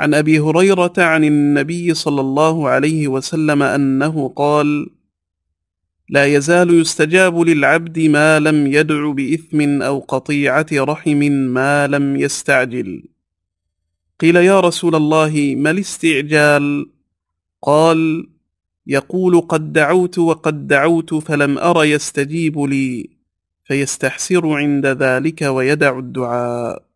عن أبي هريرة عن النبي صلى الله عليه وسلم أنه قال: لا يزال يستجاب للعبد ما لم يدع بإثم أو قطيعة رحم ما لم يستعجل. قيل يا رسول الله ما الاستعجال؟ قال: يقول قد دعوت وقد دعوت فلم أر يستجيب لي فيستحسر عند ذلك ويدع الدعاء